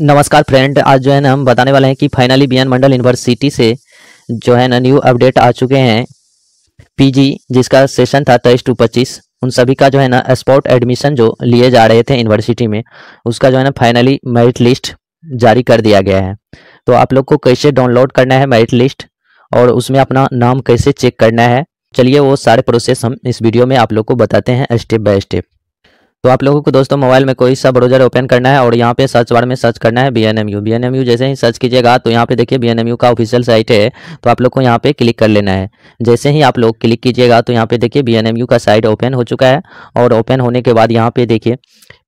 नमस्कार फ्रेंड आज जो है ना हम बताने वाले हैं कि फाइनली बी मंडल यूनिवर्सिटी से जो है ना न्यू अपडेट आ चुके हैं पीजी जिसका सेशन था तेईस टू पच्चीस उन सभी का जो है ना स्पॉट एडमिशन जो लिए जा रहे थे यूनिवर्सिटी में उसका जो है ना फाइनली मेरिट लिस्ट जारी कर दिया गया है तो आप लोग को कैसे डाउनलोड करना है मेरिट लिस्ट और उसमें अपना नाम कैसे चेक करना है चलिए वो सारे प्रोसेस हम इस वीडियो में आप लोग को बताते हैं स्टेप बाय स्टेप तो आप लोगों को दोस्तों मोबाइल में कोई सा ब्राउजर ओपन करना है और यहाँ पे सर्च बार में सर्च करना है B N M U B N M U जैसे ही सर्च कीजिएगा तो यहाँ पे देखिए बी एन एम यू का ऑफिशियल साइट है तो आप लोग को यहाँ पे क्लिक कर लेना है जैसे ही आप लोग क्लिक कीजिएगा तो यहाँ पे देखिए बी एन एम यू का साइट ओपन हो चुका है और ओपन होने के बाद यहाँ पे देखिए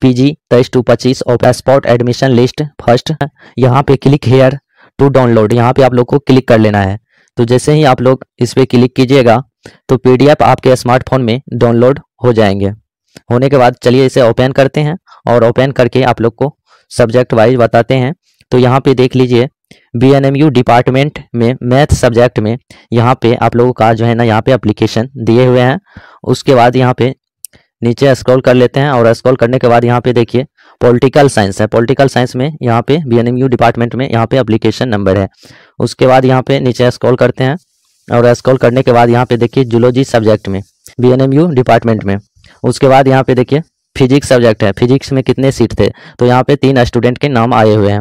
पी जी तेईस टू पच्चीस और पासपोर्ट एडमिशन लिस्ट फर्स्ट यहाँ पे क्लिक हेयर टू डाउनलोड यहाँ पे आप लोग को क्लिक कर लेना है तो जैसे ही आप लोग इस पर क्लिक कीजिएगा तो एफ आपके स्मार्टफोन में डाउनलोड हो जाएंगे होने के बाद चलिए इसे ओपन करते हैं और ओपन करके आप लोग को सब्जेक्ट वाइज बताते हैं तो यहाँ पे देख लीजिए B N M U department में मैथ सब्जेक्ट में यहाँ पे आप लोगों का जो है ना यहाँ पे अप्लीकेशन दिए हुए हैं उसके बाद यहाँ पे नीचे स्क्रॉल कर लेते हैं और स्क्रॉल करने के बाद यहाँ पे देखिए पॉलिटिकल साइंस है पॉलिटिकल साइंस में यहाँ पे B N M U department में यहाँ पे अप्लीकेशन नंबर है उसके बाद यहाँ पे नीचे स्क्रॉल करते हैं और स्क्रॉल करने के बाद यहाँ पे देखिए जुलॉजी सब्जेक्ट में B N M U department में उसके बाद यहाँ पे देखिए फिजिक्स सब्जेक्ट है फिजिक्स में कितने सीट थे तो यहाँ पे तीन स्टूडेंट के नाम आए हुए हैं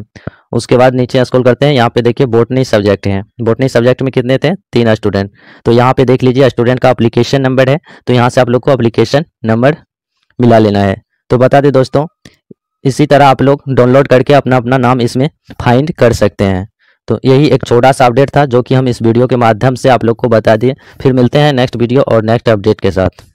उसके बाद नीचे स्कूल करते हैं यहाँ पे देखिए बोटनी सब्जेक्ट है बोटनी सब्जेक्ट में कितने थे तीन स्टूडेंट तो यहाँ पे देख लीजिए स्टूडेंट का अप्लीकेशन नंबर है तो यहाँ से आप लोग को अप्लीकेशन नंबर मिला लेना है तो बता दें दोस्तों इसी तरह आप लोग डाउनलोड करके अपना अपना नाम इसमें फाइंड कर सकते हैं तो यही एक छोटा सा अपडेट था जो कि हम इस वीडियो के माध्यम से आप लोग को बता दिए फिर मिलते हैं नेक्स्ट वीडियो और नेक्स्ट अपडेट के साथ